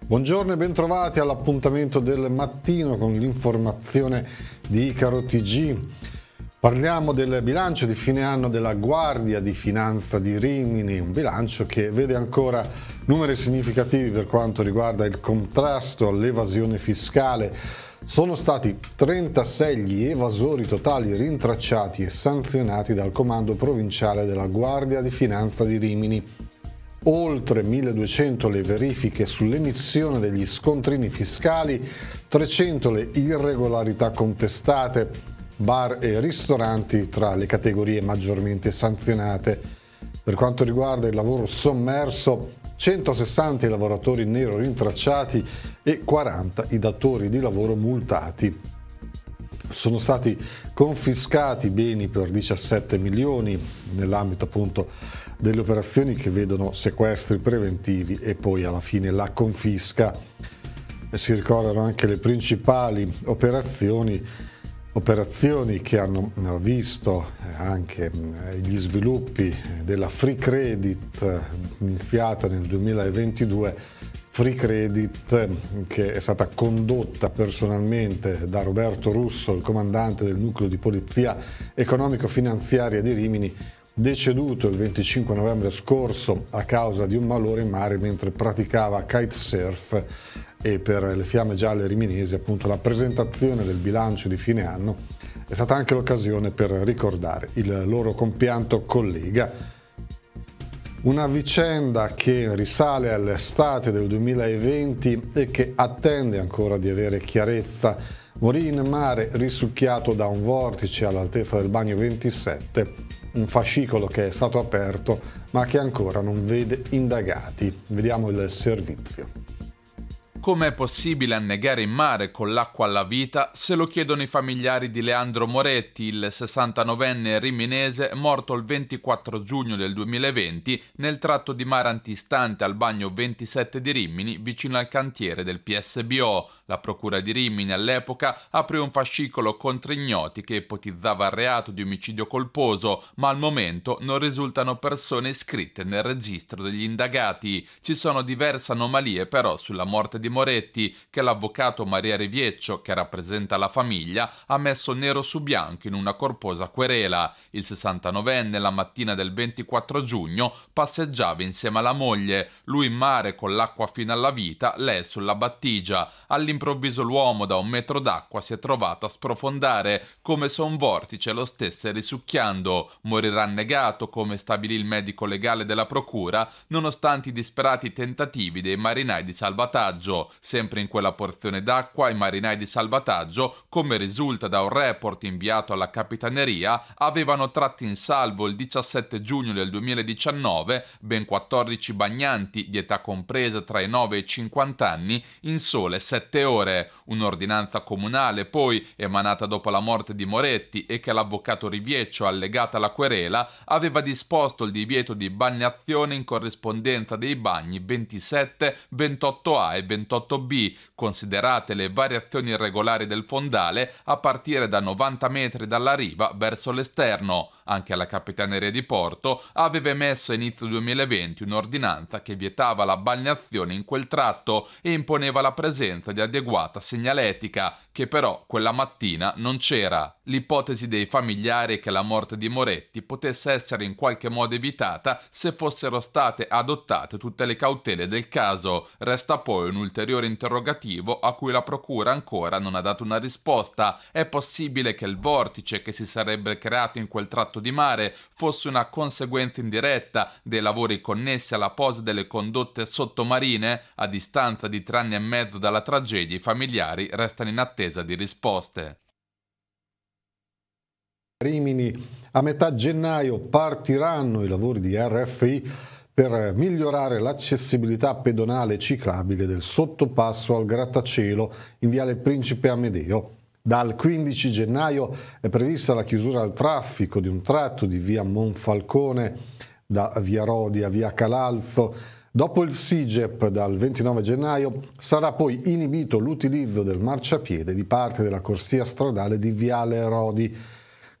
Buongiorno e bentrovati all'appuntamento del mattino con l'informazione di Icaro TG. Parliamo del bilancio di fine anno della Guardia di Finanza di Rimini, un bilancio che vede ancora numeri significativi per quanto riguarda il contrasto all'evasione fiscale sono stati 36 gli evasori totali rintracciati e sanzionati dal Comando Provinciale della Guardia di Finanza di Rimini. Oltre 1200 le verifiche sull'emissione degli scontrini fiscali, 300 le irregolarità contestate, bar e ristoranti tra le categorie maggiormente sanzionate. Per quanto riguarda il lavoro sommerso, 160 i lavoratori nero rintracciati e 40 i datori di lavoro multati. Sono stati confiscati beni per 17 milioni nell'ambito appunto delle operazioni che vedono sequestri preventivi e poi alla fine la confisca. Si ricordano anche le principali operazioni operazioni che hanno eh, visto eh, anche eh, gli sviluppi della Free Credit iniziata nel 2022, Free Credit che è stata condotta personalmente da Roberto Russo, il comandante del nucleo di polizia economico-finanziaria di Rimini, deceduto il 25 novembre scorso a causa di un malore in mare mentre praticava kitesurf e per le fiamme gialle riminesi appunto la presentazione del bilancio di fine anno è stata anche l'occasione per ricordare il loro compianto collega. Una vicenda che risale all'estate del 2020 e che attende ancora di avere chiarezza. Morì in mare risucchiato da un vortice all'altezza del bagno 27 un fascicolo che è stato aperto ma che ancora non vede indagati. Vediamo il servizio. Come è possibile annegare in mare con l'acqua alla vita se lo chiedono i familiari di Leandro Moretti, il 69enne riminese morto il 24 giugno del 2020 nel tratto di mare antistante al bagno 27 di Rimini vicino al cantiere del PSBO. La procura di Rimini all'epoca aprì un fascicolo contro ignoti che ipotizzava il reato di omicidio colposo, ma al momento non risultano persone iscritte nel registro degli indagati. Ci sono diverse anomalie però sulla morte di Moretti Moretti che l'avvocato Maria Rivieccio, che rappresenta la famiglia, ha messo nero su bianco in una corposa querela. Il 69enne la mattina del 24 giugno passeggiava insieme alla moglie, lui in mare con l'acqua fino alla vita, lei sulla battigia. All'improvviso l'uomo da un metro d'acqua si è trovato a sprofondare come se un vortice lo stesse risucchiando. Morirà annegato, come stabilì il medico legale della procura, nonostante i disperati tentativi dei marinai di salvataggio. Sempre in quella porzione d'acqua i marinai di salvataggio, come risulta da un report inviato alla Capitaneria, avevano tratti in salvo il 17 giugno del 2019 ben 14 bagnanti di età compresa tra i 9 e i 50 anni in sole 7 ore. Un'ordinanza comunale poi, emanata dopo la morte di Moretti e che l'avvocato Rivieccio allegata alla querela, aveva disposto il divieto di bagnazione in corrispondenza dei bagni 27, 28A e 28 128b, considerate le variazioni irregolari del fondale a partire da 90 metri dalla riva verso l'esterno. Anche la Capitaneria di Porto aveva emesso a inizio 2020 un'ordinanza che vietava la balneazione in quel tratto e imponeva la presenza di adeguata segnaletica, che però quella mattina non c'era l'ipotesi dei familiari che la morte di Moretti potesse essere in qualche modo evitata se fossero state adottate tutte le cautele del caso. Resta poi un ulteriore interrogativo a cui la Procura ancora non ha dato una risposta. È possibile che il vortice che si sarebbe creato in quel tratto di mare fosse una conseguenza indiretta dei lavori connessi alla posa delle condotte sottomarine? A distanza di tre anni e mezzo dalla tragedia i familiari restano in attesa di risposte. Rimini a metà gennaio partiranno i lavori di RFI per migliorare l'accessibilità pedonale e ciclabile del sottopasso al grattacielo in Viale Principe Amedeo. Dal 15 gennaio è prevista la chiusura al traffico di un tratto di via Monfalcone da via Rodi a via Calalzo. Dopo il SIGEP dal 29 gennaio sarà poi inibito l'utilizzo del marciapiede di parte della corsia stradale di Viale Rodi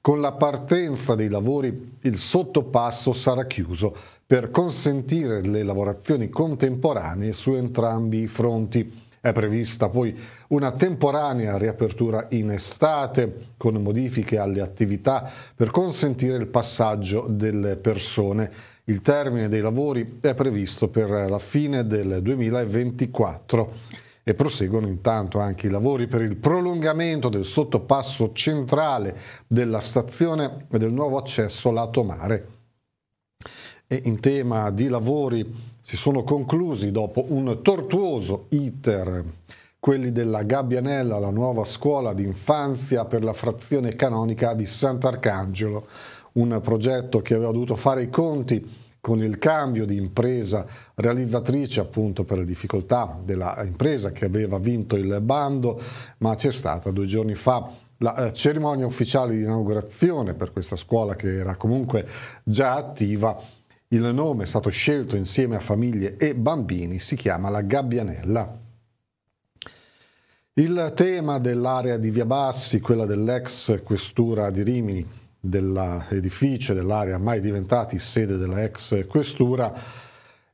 con la partenza dei lavori il sottopasso sarà chiuso per consentire le lavorazioni contemporanee su entrambi i fronti. È prevista poi una temporanea riapertura in estate con modifiche alle attività per consentire il passaggio delle persone. Il termine dei lavori è previsto per la fine del 2024 e proseguono intanto anche i lavori per il prolungamento del sottopasso centrale della stazione e del nuovo accesso lato mare. E in tema di lavori si sono conclusi dopo un tortuoso iter quelli della Gabbianella, la nuova scuola d'infanzia per la frazione canonica di Sant'Arcangelo, un progetto che aveva dovuto fare i conti con il cambio di impresa realizzatrice appunto per le difficoltà dell'impresa che aveva vinto il bando, ma c'è stata due giorni fa la eh, cerimonia ufficiale di inaugurazione per questa scuola che era comunque già attiva. Il nome è stato scelto insieme a famiglie e bambini, si chiama la Gabbianella. Il tema dell'area di Via Bassi, quella dell'ex questura di Rimini, dell'edificio, dell'area mai diventati sede della ex questura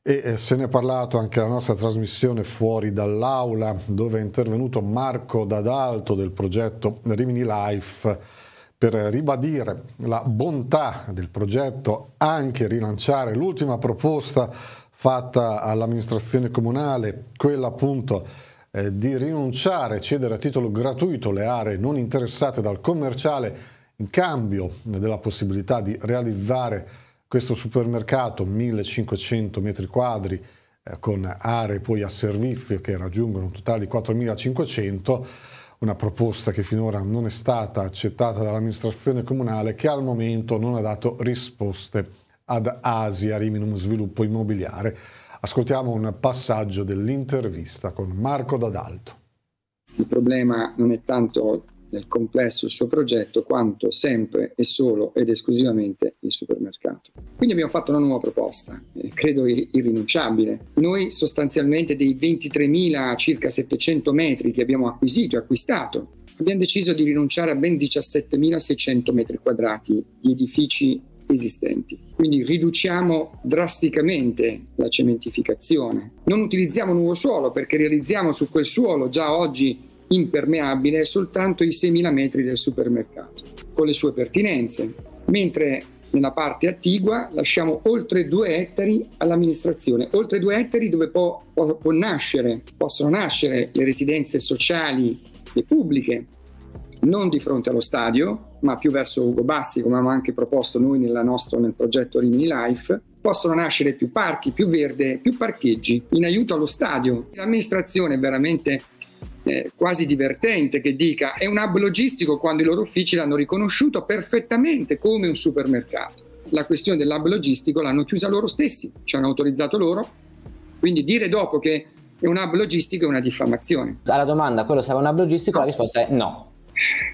e eh, se ne è parlato anche la nostra trasmissione fuori dall'aula dove è intervenuto Marco D'Adalto del progetto Rimini Life per ribadire la bontà del progetto, anche rilanciare l'ultima proposta fatta all'amministrazione comunale, quella appunto eh, di rinunciare, cedere a titolo gratuito le aree non interessate dal commerciale in cambio della possibilità di realizzare questo supermercato 1500 metri quadri eh, con aree poi a servizio che raggiungono un totale di 4500, una proposta che finora non è stata accettata dall'amministrazione comunale che al momento non ha dato risposte ad Asia Riminum Sviluppo Immobiliare. Ascoltiamo un passaggio dell'intervista con Marco D'Adalto. Il problema non è tanto nel complesso il suo progetto quanto sempre e solo ed esclusivamente il supermercato. Quindi abbiamo fatto una nuova proposta, eh, credo irrinunciabile. Noi sostanzialmente dei 23.000 circa 700 metri che abbiamo acquisito e acquistato, abbiamo deciso di rinunciare a ben 17.600 metri quadrati di edifici esistenti. Quindi riduciamo drasticamente la cementificazione. Non utilizziamo nuovo suolo perché realizziamo su quel suolo già oggi impermeabile soltanto i 6.000 metri del supermercato, con le sue pertinenze, mentre nella parte attigua lasciamo oltre due ettari all'amministrazione, oltre due ettari dove può, può, può nascere, possono nascere le residenze sociali e pubbliche, non di fronte allo stadio, ma più verso Ugo Bassi, come abbiamo anche proposto noi nostro, nel progetto Rimini Life, possono nascere più parchi, più verde, più parcheggi in aiuto allo stadio. L'amministrazione è veramente eh, quasi divertente che dica è un hub logistico quando i loro uffici l'hanno riconosciuto perfettamente come un supermercato. La questione dell'hub logistico l'hanno chiusa loro stessi, ci hanno autorizzato loro, quindi dire dopo che è un hub logistico è una diffamazione. Alla domanda quello sarà un hub logistico, no. la risposta è no.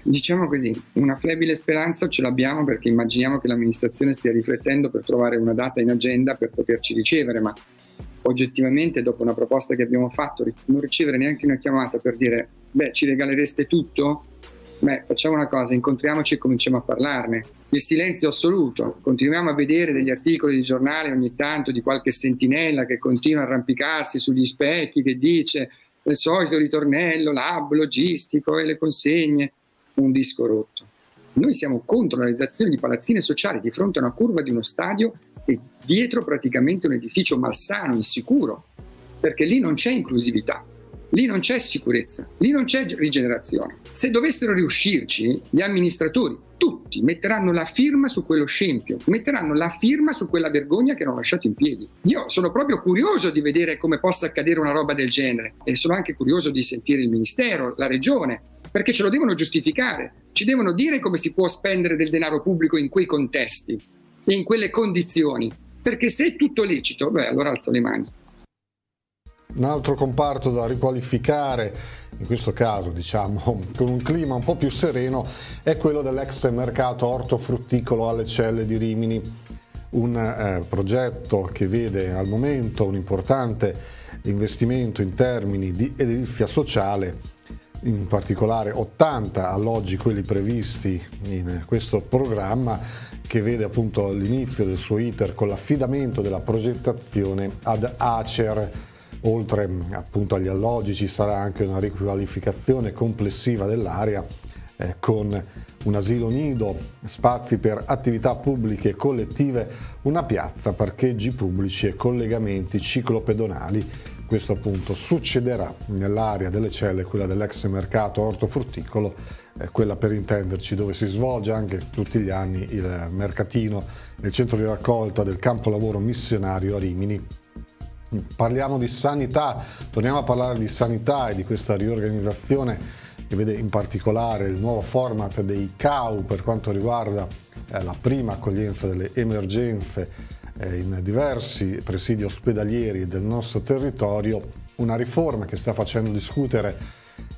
Diciamo così, una flebile speranza ce l'abbiamo perché immaginiamo che l'amministrazione stia riflettendo per trovare una data in agenda per poterci ricevere, ma oggettivamente dopo una proposta che abbiamo fatto non ricevere neanche una chiamata per dire beh ci regalereste tutto beh facciamo una cosa incontriamoci e cominciamo a parlarne il silenzio assoluto continuiamo a vedere degli articoli di giornale ogni tanto di qualche sentinella che continua a arrampicarsi sugli specchi che dice il solito ritornello l'hub logistico e le consegne un disco rotto noi siamo contro la realizzazione di palazzine sociali di fronte a una curva di uno stadio e dietro praticamente un edificio malsano, insicuro, perché lì non c'è inclusività, lì non c'è sicurezza, lì non c'è rigenerazione. Se dovessero riuscirci, gli amministratori, tutti, metteranno la firma su quello scempio, metteranno la firma su quella vergogna che hanno lasciato in piedi. Io sono proprio curioso di vedere come possa accadere una roba del genere e sono anche curioso di sentire il Ministero, la Regione, perché ce lo devono giustificare, ci devono dire come si può spendere del denaro pubblico in quei contesti e in quelle condizioni. Perché se è tutto lecito, beh, allora alzo le mani. Un altro comparto da riqualificare, in questo caso diciamo con un clima un po' più sereno, è quello dell'ex mercato ortofrutticolo alle celle di Rimini, un eh, progetto che vede al momento un importante investimento in termini di edilizia sociale, in particolare 80 alloggi quelli previsti in questo programma che vede appunto l'inizio del suo iter con l'affidamento della progettazione ad Acer. Oltre appunto agli alloggi ci sarà anche una riqualificazione complessiva dell'area eh, con un asilo nido, spazi per attività pubbliche e collettive, una piazza, parcheggi pubblici e collegamenti ciclopedonali. Questo appunto succederà nell'area delle celle, quella dell'ex mercato ortofrutticolo quella per intenderci, dove si svolge anche tutti gli anni il mercatino nel centro di raccolta del campo lavoro missionario a Rimini. Parliamo di sanità, torniamo a parlare di sanità e di questa riorganizzazione che vede in particolare il nuovo format dei CAU per quanto riguarda eh, la prima accoglienza delle emergenze eh, in diversi presidi ospedalieri del nostro territorio, una riforma che sta facendo discutere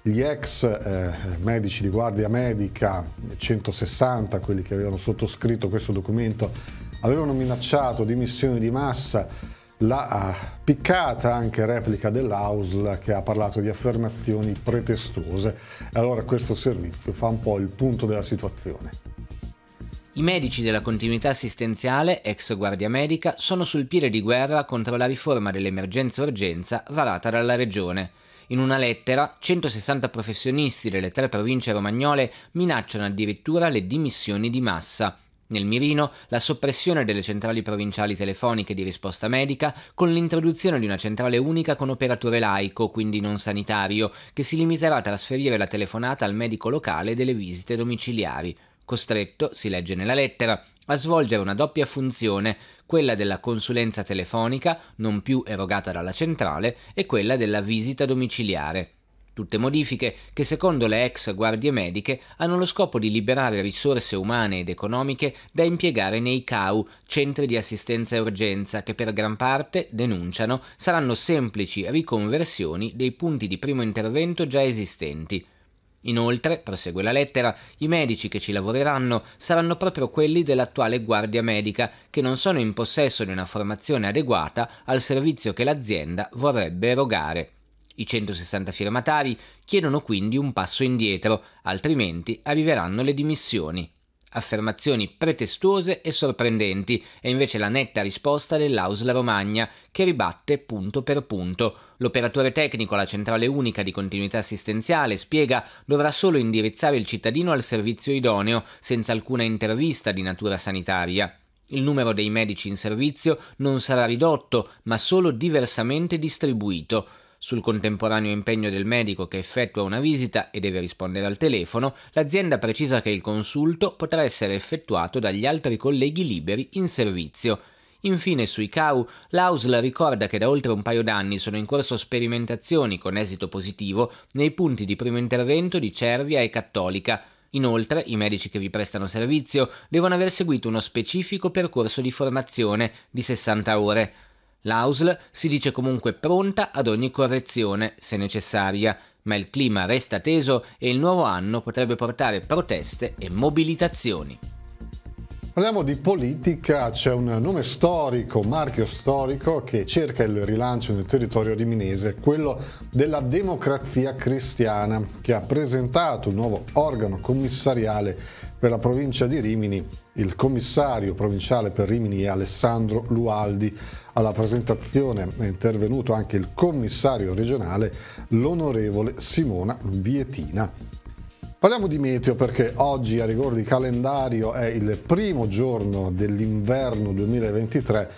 gli ex eh, medici di guardia medica, 160 quelli che avevano sottoscritto questo documento, avevano minacciato dimissioni di massa, la uh, piccata anche replica dell'Ausl che ha parlato di affermazioni pretestuose. e Allora questo servizio fa un po' il punto della situazione. I medici della continuità assistenziale, ex guardia medica, sono sul piede di guerra contro la riforma dell'emergenza-urgenza varata dalla Regione in una lettera, 160 professionisti delle tre province romagnole minacciano addirittura le dimissioni di massa. Nel mirino, la soppressione delle centrali provinciali telefoniche di risposta medica con l'introduzione di una centrale unica con operatore laico, quindi non sanitario, che si limiterà a trasferire la telefonata al medico locale delle visite domiciliari. Costretto, si legge nella lettera, a svolgere una doppia funzione, quella della consulenza telefonica, non più erogata dalla centrale, e quella della visita domiciliare. Tutte modifiche che secondo le ex guardie mediche hanno lo scopo di liberare risorse umane ed economiche da impiegare nei CAU, centri di assistenza e urgenza, che per gran parte, denunciano, saranno semplici riconversioni dei punti di primo intervento già esistenti. Inoltre, prosegue la lettera, i medici che ci lavoreranno saranno proprio quelli dell'attuale guardia medica, che non sono in possesso di una formazione adeguata al servizio che l'azienda vorrebbe erogare. I 160 firmatari chiedono quindi un passo indietro, altrimenti arriveranno le dimissioni affermazioni pretestuose e sorprendenti, è invece la netta risposta dell'Ausla Romagna, che ribatte punto per punto. L'operatore tecnico alla centrale unica di continuità assistenziale spiega dovrà solo indirizzare il cittadino al servizio idoneo, senza alcuna intervista di natura sanitaria. Il numero dei medici in servizio non sarà ridotto, ma solo diversamente distribuito. Sul contemporaneo impegno del medico che effettua una visita e deve rispondere al telefono, l'azienda precisa che il consulto potrà essere effettuato dagli altri colleghi liberi in servizio. Infine sui CAU, l'AUSL ricorda che da oltre un paio d'anni sono in corso sperimentazioni con esito positivo nei punti di primo intervento di Cervia e Cattolica, Inoltre, i medici che vi prestano servizio devono aver seguito uno specifico percorso di formazione di 60 ore. L'AUSL si dice comunque pronta ad ogni correzione, se necessaria, ma il clima resta teso e il nuovo anno potrebbe portare proteste e mobilitazioni. Parliamo di politica, c'è un nome storico, marchio storico che cerca il rilancio nel territorio riminese, quello della democrazia cristiana, che ha presentato un nuovo organo commissariale per la provincia di Rimini. Il commissario provinciale per Rimini è Alessandro Lualdi. Alla presentazione è intervenuto anche il commissario regionale, l'onorevole Simona Vietina. Parliamo di meteo perché oggi a rigore di calendario è il primo giorno dell'inverno 2023,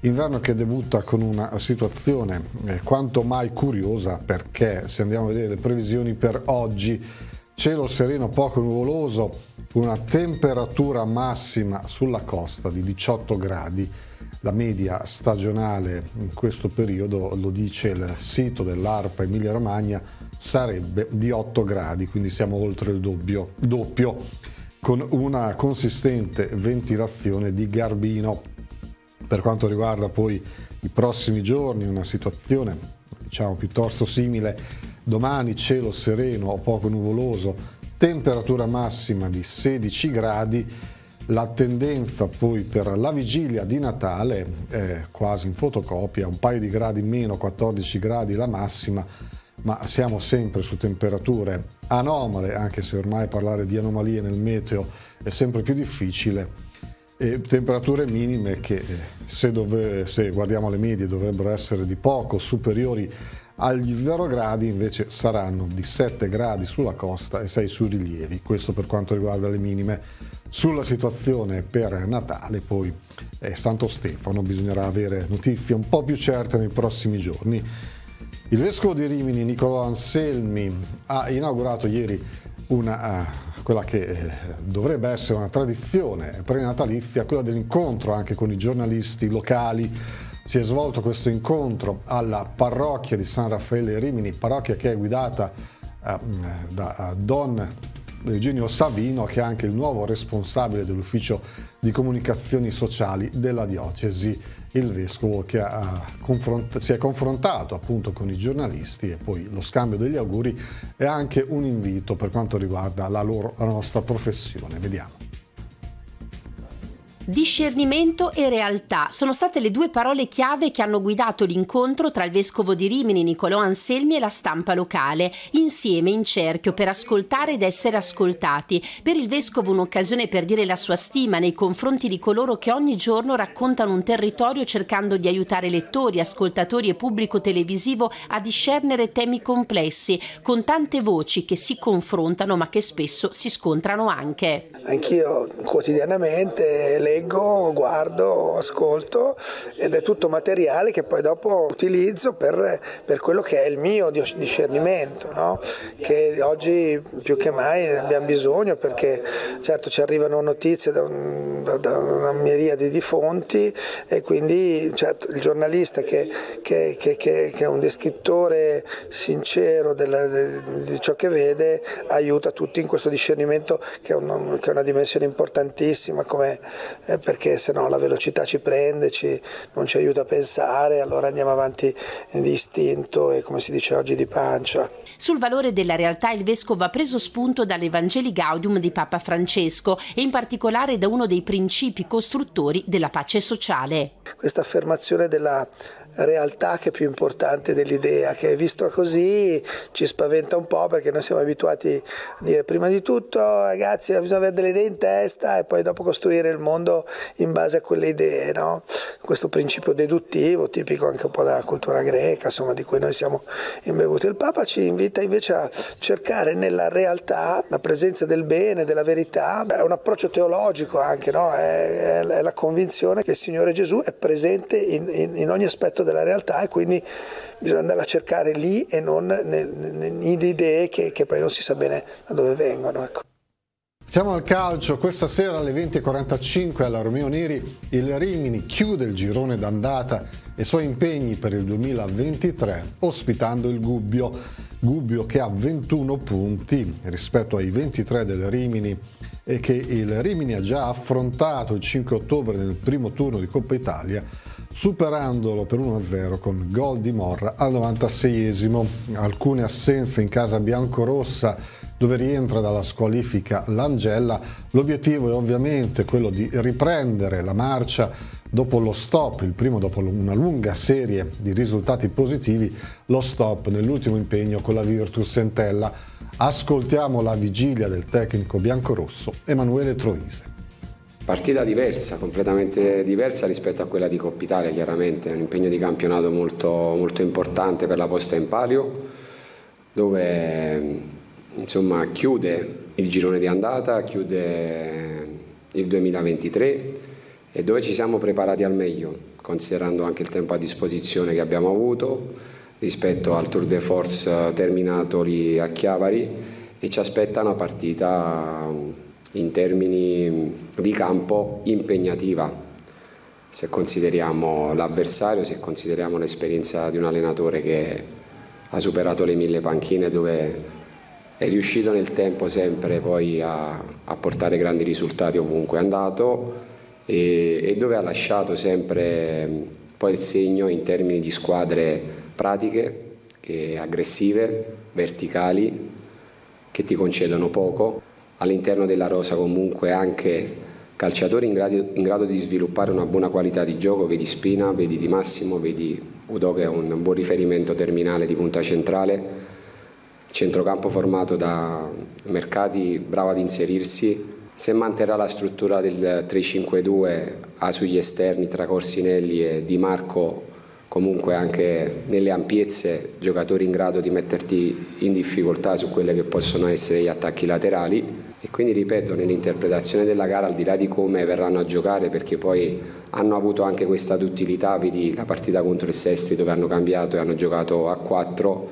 inverno che debutta con una situazione eh, quanto mai curiosa perché se andiamo a vedere le previsioni per oggi, cielo sereno poco nuvoloso, una temperatura massima sulla costa di 18 gradi la media stagionale in questo periodo, lo dice il sito dell'ARPA Emilia Romagna, sarebbe di 8 gradi, quindi siamo oltre il doppio, doppio con una consistente ventilazione di garbino. Per quanto riguarda poi i prossimi giorni, una situazione diciamo piuttosto simile, domani cielo sereno o poco nuvoloso, temperatura massima di 16 gradi, la tendenza poi per la vigilia di Natale è quasi in fotocopia, un paio di gradi meno, 14 gradi la massima, ma siamo sempre su temperature anomale, anche se ormai parlare di anomalie nel meteo è sempre più difficile, e temperature minime che eh, se, dove, se guardiamo le medie dovrebbero essere di poco superiori agli 0 gradi invece saranno di 7 gradi sulla costa e 6 sui rilievi, questo per quanto riguarda le minime. Sulla situazione per Natale poi eh, Santo Stefano bisognerà avere notizie un po' più certe nei prossimi giorni. Il vescovo di Rimini Niccolò Anselmi ha inaugurato ieri una, eh, quella che eh, dovrebbe essere una tradizione prenatalizia, quella dell'incontro anche con i giornalisti locali. Si è svolto questo incontro alla parrocchia di San Raffaele Rimini, parrocchia che è guidata eh, da Don Eugenio Savino, che è anche il nuovo responsabile dell'ufficio di comunicazioni sociali della diocesi, il vescovo che ha, si è confrontato appunto con i giornalisti e poi lo scambio degli auguri è anche un invito per quanto riguarda la, loro, la nostra professione. Vediamo. Discernimento e realtà sono state le due parole chiave che hanno guidato l'incontro tra il vescovo di Rimini Nicolò Anselmi e la stampa locale, insieme in cerchio per ascoltare ed essere ascoltati. Per il vescovo un'occasione per dire la sua stima nei confronti di coloro che ogni giorno raccontano un territorio cercando di aiutare lettori, ascoltatori e pubblico televisivo a discernere temi complessi, con tante voci che si confrontano ma che spesso si scontrano anche. Anch'io quotidianamente le leggo, guardo, ascolto ed è tutto materiale che poi dopo utilizzo per, per quello che è il mio discernimento, no? che oggi più che mai abbiamo bisogno perché certo ci arrivano notizie da, un, da, una miriade di fonti e quindi certo, il giornalista che, che, che, che, è un descrittore sincero della, de, di ciò che vede aiuta tutti in questo discernimento che è, un, è una dimensione importantissima come eh, perché se no la velocità ci prende, ci, non ci aiuta a pensare, allora andiamo avanti di istinto e come si dice oggi di pancia. Sul valore della realtà il Vescovo ha preso spunto dall'Evangeli Gaudium di Papa Francesco e in particolare da uno dei principi costruttori della pace sociale. Questa affermazione della realtà che è più importante dell'idea, che visto così ci spaventa un po' perché noi siamo abituati a dire prima di tutto ragazzi bisogna avere delle idee in testa e poi dopo costruire il mondo in base a quelle idee, no? questo principio deduttivo tipico anche un po' della cultura greca, insomma, di cui noi siamo imbevuti. Il Papa ci invita invece a cercare nella realtà la presenza del bene, della verità, è un approccio teologico anche, no? è, è, è, la convinzione che il Signore Gesù è presente in, in, in ogni aspetto della realtà e quindi bisogna andare a cercare lì e non nelle idee che, che, poi non si sa bene da dove vengono. Ecco. Siamo al calcio, questa sera alle 20.45 alla Romeo Neri il Rimini chiude il girone d'andata e i suoi impegni per il 2023 ospitando il Gubbio, Gubbio che ha 21 punti rispetto ai 23 del Rimini e che il Rimini ha già affrontato il 5 ottobre nel primo turno di Coppa Italia superandolo per 1-0 con gol di Morra al 96esimo. Alcune assenze in casa biancorossa dove rientra dalla squalifica l'Angella. L'obiettivo è ovviamente quello di riprendere la marcia dopo lo stop, il primo dopo una lunga serie di risultati positivi, lo stop nell'ultimo impegno con la Virtus Sentella. Ascoltiamo la vigilia del tecnico biancorosso Emanuele Troise. Partita diversa, completamente diversa rispetto a quella di Coppa Italia chiaramente, un impegno di campionato molto, molto importante per la posta in palio dove insomma, chiude il girone di andata, chiude il 2023 e dove ci siamo preparati al meglio, considerando anche il tempo a disposizione che abbiamo avuto rispetto al Tour de Force terminato lì a Chiavari e ci aspetta una partita in termini di campo impegnativa se consideriamo l'avversario, se consideriamo l'esperienza di un allenatore che ha superato le mille panchine dove è riuscito nel tempo sempre poi a, a portare grandi risultati ovunque è andato e, e, dove ha lasciato sempre poi il segno in termini di squadre pratiche, aggressive, verticali, che ti concedono poco all'interno della rosa comunque anche calciatori in grado, in grado, di sviluppare una buona qualità di gioco, vedi Spina, vedi Di Massimo, vedi Udo che è un buon riferimento terminale di punta centrale, centrocampo formato da Mercati, bravo ad inserirsi, se manterrà la struttura del 3-5-2 ha sugli esterni tra Corsinelli e Di Marco comunque anche nelle ampiezze giocatori in grado di metterti in difficoltà su quelle che possono essere gli attacchi laterali e quindi ripeto nell'interpretazione della gara al di là di come verranno a giocare perché poi hanno avuto anche questa duttilità, vedi la partita contro il Sestri dove hanno cambiato e hanno giocato a 4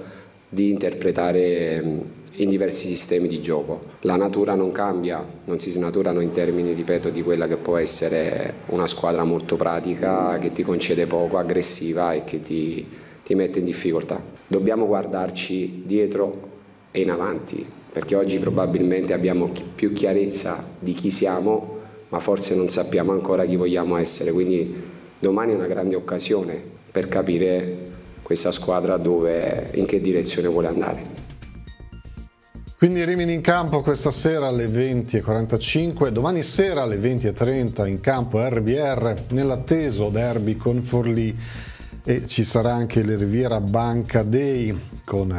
di interpretare in diversi sistemi di gioco. La natura non cambia, non si snaturano in termini, ripeto, di quella che può essere una squadra molto pratica, che ti concede poco, aggressiva e che ti, ti mette in difficoltà. Dobbiamo guardarci dietro e in avanti, perché oggi probabilmente abbiamo più chiarezza di chi siamo, ma forse non sappiamo ancora chi vogliamo essere, quindi domani è una grande occasione per capire questa squadra dove, in che direzione vuole andare. Quindi Rimini in campo questa sera alle 20.45, domani sera alle 20.30 in campo RBR nell'atteso derby con Forlì e ci sarà anche il Riviera Banca Day con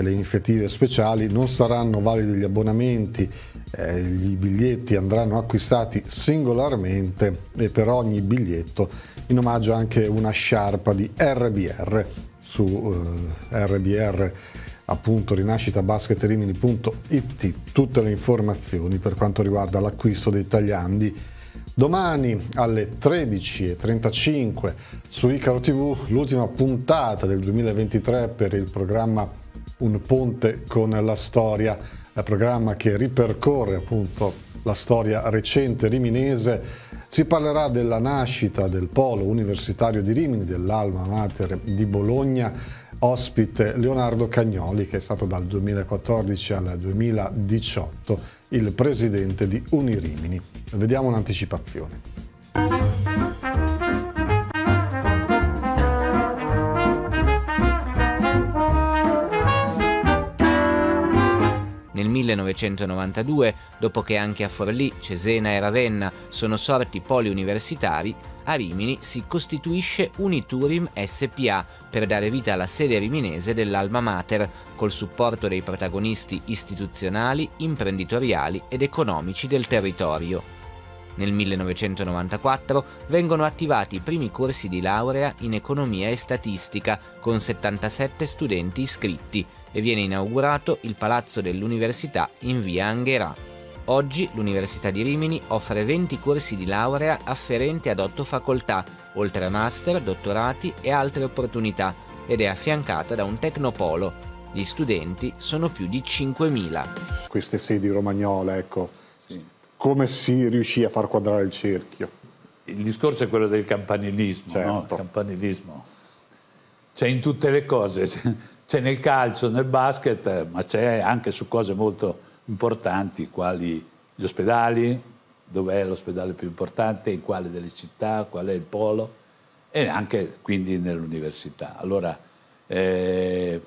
le iniziative speciali, non saranno validi gli abbonamenti, eh, i biglietti andranno acquistati singolarmente e per ogni biglietto in omaggio anche una sciarpa di RBR su eh, RBR appunto rinascitabasketerimini.it tutte le informazioni per quanto riguarda l'acquisto dei tagliandi Domani alle 13.35 su Icaro TV l'ultima puntata del 2023 per il programma un ponte con la storia, programma che ripercorre appunto la storia recente riminese. Si parlerà della nascita del polo universitario di Rimini, dell'Alma Mater di Bologna, ospite Leonardo Cagnoli che è stato dal 2014 al 2018 il presidente di Unirimini. Vediamo un'anticipazione. 1992, dopo che anche a Forlì, Cesena e Ravenna sono sorti poli universitari, a Rimini si costituisce Uniturim SPA per dare vita alla sede riminese dell'Alma Mater, col supporto dei protagonisti istituzionali, imprenditoriali ed economici del territorio. Nel 1994 vengono attivati i primi corsi di laurea in economia e statistica, con 77 studenti iscritti, e viene inaugurato il Palazzo dell'Università in via Anghera. Oggi l'Università di Rimini offre 20 corsi di laurea afferenti ad 8 facoltà, oltre a master, dottorati e altre opportunità, ed è affiancata da un tecnopolo. Gli studenti sono più di 5.000. Queste sedi romagnole, ecco, come si riuscì a far quadrare il cerchio? Il discorso è quello del campanilismo, certo. no? campanilismo. C'è in tutte le cose c'è nel calcio, nel basket, eh, ma c'è anche su cose molto importanti quali gli ospedali, dov'è l'ospedale più importante, in quale delle città, qual è il polo e anche quindi nell'università. Allora eh,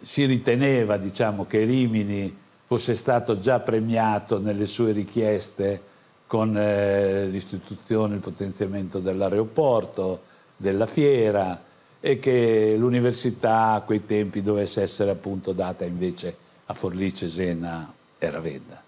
si riteneva diciamo, che Rimini fosse stato già premiato nelle sue richieste con eh, l'istituzione, il potenziamento dell'aeroporto, della fiera, e che l'università a quei tempi dovesse essere appunto data invece a Forlì, Cesena e Ravenna.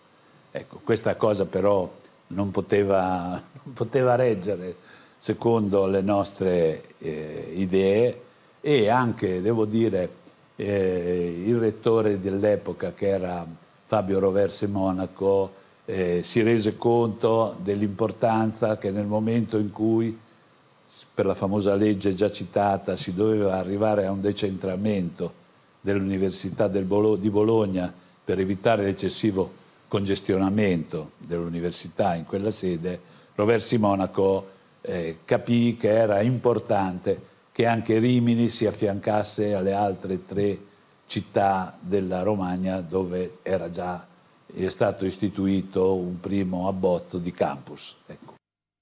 Ecco, questa cosa però non poteva, non poteva reggere secondo le nostre eh, idee e anche, devo dire, eh, il rettore dell'epoca che era Fabio Roverse Monaco eh, si rese conto dell'importanza che nel momento in cui per la famosa legge già citata si doveva arrivare a un decentramento dell'Università del Bolo- di Bologna per evitare l'eccessivo congestionamento dell'università in quella sede, Roversi Monaco eh, capì che era importante che anche Rimini si affiancasse alle altre tre città della Romagna dove era già stato istituito un primo abbozzo di campus. Ecco.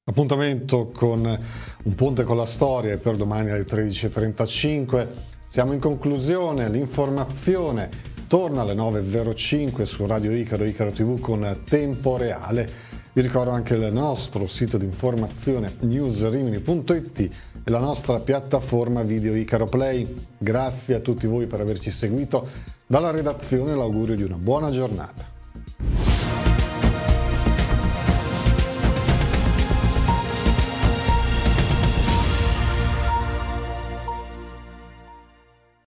Appuntamento con un ponte con la storia per domani alle 13.35. Siamo in conclusione, l'informazione torna alle 9.05 su Radio Icaro, Icaro TV con tempo reale. Vi ricordo anche il nostro sito di informazione newsrimini.it e la nostra piattaforma video Icaro Play. Grazie a tutti voi per averci seguito. Dalla redazione l'augurio di una buona giornata.